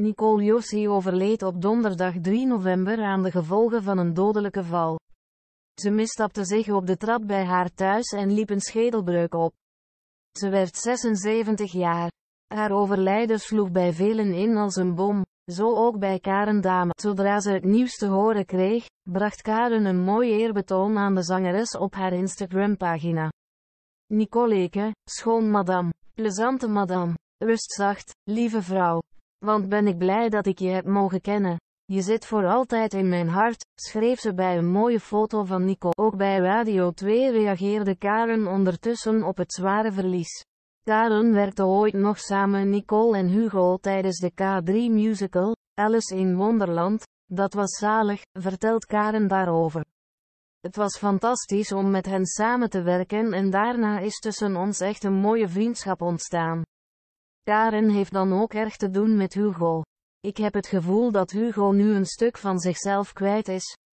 Nicole Jossi overleed op donderdag 3 november aan de gevolgen van een dodelijke val. Ze misstapte zich op de trap bij haar thuis en liep een schedelbreuk op. Ze werd 76 jaar. Haar overlijden sloeg bij velen in als een bom, zo ook bij Karen Dame. Zodra ze het nieuws te horen kreeg, bracht Karen een mooi eerbetoon aan de zangeres op haar Instagram-pagina. Nicoleke, schoon madame, plezante madame, rustzacht, lieve vrouw. Want ben ik blij dat ik je heb mogen kennen. Je zit voor altijd in mijn hart, schreef ze bij een mooie foto van Nico. Ook bij Radio 2 reageerde Karen ondertussen op het zware verlies. Karen werkte ooit nog samen Nicole en Hugo tijdens de K3-musical, Alice in Wonderland, dat was zalig, vertelt Karen daarover. Het was fantastisch om met hen samen te werken en daarna is tussen ons echt een mooie vriendschap ontstaan. Karen heeft dan ook erg te doen met Hugo. Ik heb het gevoel dat Hugo nu een stuk van zichzelf kwijt is.